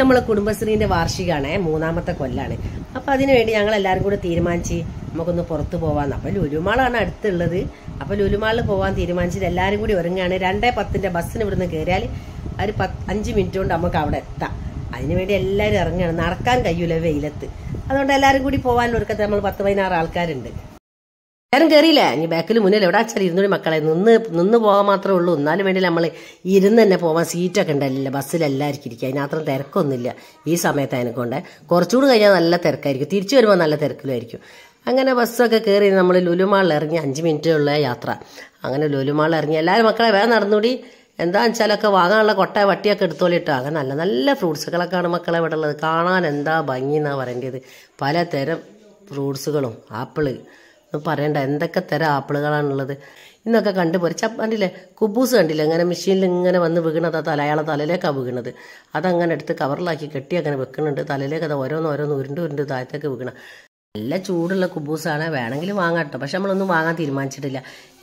നമ്മളെ കുടുംബശ്രീന്റെ വാർഷികമാണ് മൂന്നാമത്തെ കൊല്ലാണ് അപ്പൊ അതിനുവേണ്ടി ഞങ്ങൾ എല്ലാവരും കൂടെ തീരുമാനിച്ച് നമുക്കൊന്ന് പുറത്തു പോവാന്ന് അപ്പൊ ലുലുമാളാണ് അടുത്തുള്ളത് അപ്പൊ ലുലുമാളിൽ പോവാൻ തീരുമാനിച്ചിട്ട് എല്ലാവരും കൂടി ഒരുങ്ങാണ് രണ്ടേ പത്തിന്റെ ബസ്സിന് ഇവിടുന്ന് കയറിയാൽ ഒരു പത്ത് അഞ്ച് മിനിറ്റ് കൊണ്ട് നമുക്ക് അവിടെ എത്താം അതിനുവേണ്ടി എല്ലാവരും ഇറങ്ങുകയാണ് നടക്കാൻ കഴിയൂല വെയിലത്ത് അതുകൊണ്ട് എല്ലാവരും കൂടി പോകാനുള്ള ഒരുക്കത്ത് നമ്മൾ പത്ത് പതിനാറ് ആൾക്കാരുണ്ട് ഞാനും കയറിയില്ല ഇനി ബാക്കിൽ മുന്നിൽ എവിടെ അച്ഛൻ ഇരുന്നൂടി മക്കളെ നിന്ന് നിന്ന് പോകാൻ മാത്രമേ ഉള്ളൂ എന്നാലും വേണ്ടി നമ്മൾ ഇരുന്ന് തന്നെ പോകാൻ സീറ്റൊക്കെ ഉണ്ടല്ലോ ബസ്സിൽ എല്ലാവർക്കും ഇരിക്കുക അതിനത്രയും തിരക്കൊന്നുമില്ല ഈ സമയത്ത് അതിനെക്കൊണ്ട് കുറച്ചുകൂടി കഴിഞ്ഞാൽ നല്ല തിരക്കായിരിക്കും തിരിച്ചു വരുമ്പോൾ നല്ല തിരക്കിലായിരിക്കും അങ്ങനെ ബസ്സൊക്കെ കയറി നമ്മൾ ലുലുമാളിൽ ഇറങ്ങി അഞ്ച് മിനിറ്റുള്ള യാത്ര അങ്ങനെ ലുലുമാളിൽ ഇറങ്ങി എല്ലാവരും മക്കളെ വേഗം നടന്നുകൂടി എന്താണെന്ന് വെച്ചാലൊക്കെ വാങ്ങാനുള്ള കൊട്ട വട്ടിയൊക്കെ എടുത്തോളിട്ടോ അങ്ങനെ നല്ല നല്ല ഫ്രൂട്ട്സുകളൊക്കെയാണ് മക്കളെ ഇവിടെ ഉള്ളത് കാണാൻ എന്താ ഭംഗി എന്നാണ് പറയേണ്ടത് പലതരം ഫ്രൂട്ട്സുകളും ആപ്പിള് ഒന്നും പറയണ്ട എന്തൊക്കെ തരം ആപ്പിളുകളാണുള്ളത് ഇന്നൊക്കെ കണ്ടു പോരെ ചപ്പ് കണ്ടില്ലേ കുബൂസ് കണ്ടില്ലേ ഇങ്ങനെ മെഷീനിൽ ഇങ്ങനെ വന്ന് വീണത് ആ അയാളെ തലയിലേക്കാണ് വീണത് അതങ്ങനെ എടുത്ത് കവറിലാക്കി കെട്ടി അങ്ങനെ വെക്കുന്നുണ്ട് തലയിലേക്ക് അത് ഓരോന്ന് ഓരോന്ന് ഉരുണ്ട് ഉരുണ്ട് താഴത്തേക്ക് വീണ നല്ല ചൂടുള്ള കുബൂസാണ് വേണമെങ്കിലും വാങ്ങാം കേട്ടോ പക്ഷെ നമ്മളൊന്നും വാങ്ങാൻ തീരുമാനിച്ചിട്ടില്ല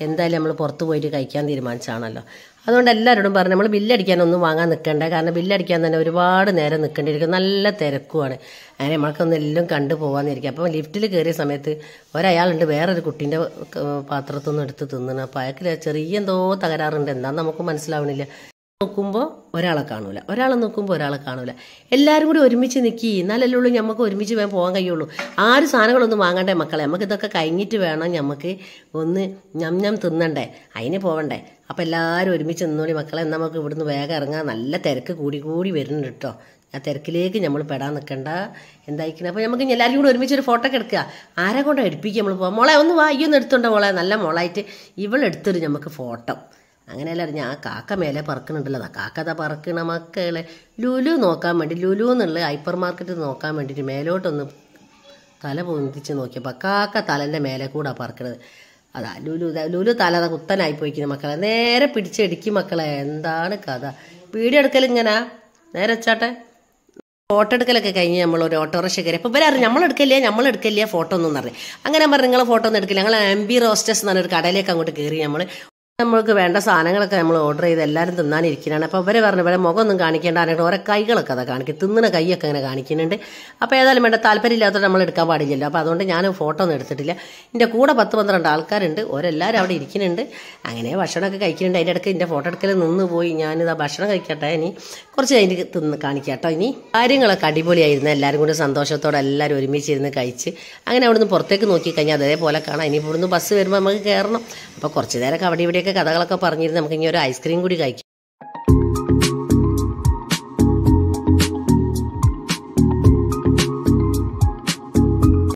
എന്തായാലും നമ്മൾ പുറത്ത് പോയിട്ട് കഴിക്കാൻ തീരുമാനിച്ചാണല്ലോ അതുകൊണ്ട് എല്ലാവരോടും പറഞ്ഞു നമ്മൾ ബില്ലടിക്കാനൊന്നും വാങ്ങാൻ നിൽക്കണ്ട കാരണം ബില്ലടിക്കാൻ തന്നെ ഒരുപാട് നേരം നിൽക്കേണ്ടിയിരിക്കും നല്ല തിരക്കുമാണ് അങ്ങനെ നമ്മൾക്കൊന്നും എല്ലാം കണ്ടു പോകാമെന്നിരിക്കും അപ്പം ലിഫ്റ്റിൽ കയറിയ സമയത്ത് ഒരയാളുണ്ട് വേറൊരു കുട്ടീൻ്റെ പാത്രത്തൊന്നും എടുത്ത് തിന്നണം അപ്പോൾ അയാൾക്ക് ചെറിയ എന്തോ തകരാറുണ്ട് എന്താണെന്ന് നമുക്ക് മനസ്സിലാവണില്ല നോക്കുമ്പോൾ ഒരാളെ കാണൂല ഒരാളെ നോക്കുമ്പോൾ ഒരാളെ കാണൂല എല്ലാവരും കൂടി ഒരുമിച്ച് നിൽക്കി എന്നാലല്ലേ ഉള്ളൂ നമുക്ക് ഒരുമിച്ച് വേഗം പോകാൻ കഴിയുള്ളൂ ആരും സാധനങ്ങളൊന്നും വാങ്ങണ്ടേ മക്കളെ നമുക്ക് ഇതൊക്കെ കഴിഞ്ഞിട്ട് വേണം നമുക്ക് ഒന്ന് ഞം ഞം തിന്നണ്ടേ അതിന് പോവണ്ടേ അപ്പോൾ എല്ലാവരും ഒരുമിച്ച് നിന്നോളി മക്കളെ നമുക്ക് ഇവിടുന്ന് വേഗം ഇറങ്ങാൻ നല്ല തിരക്ക് കൂടി കൂടി വരുന്നുണ്ട് കേട്ടോ ആ തിരക്കിലേക്ക് നമ്മൾ പെടാൻ നിൽക്കണ്ട എന്തായിരിക്കണം അപ്പോൾ നമുക്ക് എല്ലാവരും കൂടി ഒരുമിച്ച് ഒരു ഫോട്ടോ ഒക്കെ എടുക്കുക ആരെ കൊണ്ട് എടുപ്പിക്കുക നമ്മൾ പോകാം മോളെ ഒന്ന് വാ ഈ ഒന്ന് എടുത്തുണ്ടോ മോളെ നല്ല മോളായിട്ട് ഇവളെടുത്തൊരു നമുക്ക് ഫോട്ടോ അങ്ങനെയല്ല ഞാൻ കാക്ക മേലെ പറക്കണുണ്ടല്ലോ അതാ പറക്കണ മക്കളെ ലുലു നോക്കാൻ വേണ്ടി ലുലു എന്നുള്ള ഹൈപ്പർ മാർക്കറ്റ് നോക്കാൻ വേണ്ടിയിട്ട് മേലോട്ടൊന്ന് തല പൊന്തിച്ച് നോക്കിയപ്പോൾ കാക്ക തലൻ്റെ മേലെ കൂടെ പറക്കണത് അതാ ലുലു ലുലു തല കുത്തനായി പോയിക്കുന്ന മക്കളെ നേരെ പിടിച്ചടിക്കും മക്കളെ എന്താണ് കഥ വീഡിയോ എടുക്കൽ ഇങ്ങനെ നേരെ വെച്ചാട്ടെ ഫോട്ടോ എടുക്കലൊക്കെ കഴിഞ്ഞ് നമ്മൾ ഒരു ഓട്ടോറിക്ഷ കയറി അപ്പോൾ ഇവരറിയാം നമ്മൾ എടുക്കില്ല നമ്മൾ എടുക്കില്ല ഫോട്ടോ ഒന്നും പറഞ്ഞു അങ്ങനെ പറഞ്ഞു നിങ്ങൾ ഫോട്ടോ ഒന്നും എടുക്കില്ല ഞങ്ങൾ എം ബി റോസ്റ്റേഴ്സ് എന്ന് പറഞ്ഞൊരു കടയിലേക്ക് അങ്ങോട്ട് കയറി നമ്മൾ നമ്മൾക്ക് വേണ്ട സാധനങ്ങളൊക്കെ നമ്മൾ ഓർഡർ ചെയ്ത് എല്ലാവരും തിന്നാനിരിക്കുന്നതാണ് അപ്പോൾ അവരെ പറഞ്ഞ പോലെ മുഖമൊന്നും കാണിക്കേണ്ട ആണെങ്കിൽ ഓരോ കൈകളൊക്കെ അതാ കാണിക്കും തിന്നുന്ന കൈയൊക്കെ അങ്ങനെ കാണിക്കുന്നുണ്ട് അപ്പോൾ ഏതായാലും വേണ്ട താല്പര്യമില്ലാത്തവർ നമ്മൾ എടുക്കാൻ പാടില്ലല്ലോ അപ്പോൾ അതുകൊണ്ട് ഞാൻ ഫോട്ടോ ഒന്നും എടുത്തിട്ടില്ല എൻ്റെ കൂടെ പത്ത് പന്ത്രണ്ട് ആൾക്കാരുണ്ട് ഓരെല്ലാവരും അവിടെ ഇരിക്കുന്നുണ്ട് അങ്ങനെ ഭക്ഷണമൊക്കെ കഴിക്കുന്നുണ്ട് അതിൻ്റെ ഇടയ്ക്ക് എൻ്റെ ഫോട്ടോ എടുക്കൽ നിന്ന് പോയി ഞാനിതാ ഭക്ഷണം കഴിക്കട്ടെ ഇനി കുറച്ച് അതിന് തിന്ന് കാണിക്കട്ടോ ഇനി കാര്യങ്ങളൊക്കെ അടിപൊളിയായിരുന്നു എല്ലാവരും കൂടി സന്തോഷത്തോടെ എല്ലാവരും ഒരുമിച്ചിരുന്ന് കഴിച്ച് അങ്ങനെ അവിടുന്ന് പുറത്തേക്ക് നോക്കിക്കഴിഞ്ഞാൽ അതേപോലെ കാണാം ഇനി ഇവിടുന്ന് ബസ് വരുമ്പോൾ നമുക്ക് കയറണം അപ്പോൾ കുറച്ച് നേരമൊക്കെ അവിടെ ഇവിടെയൊക്കെ കഥകളൊക്കെ പറഞ്ഞിരുന്ന് നമുക്ക് ഇനി ഒരു ഐസ്ക്രീം കൂടി കഴിക്കാം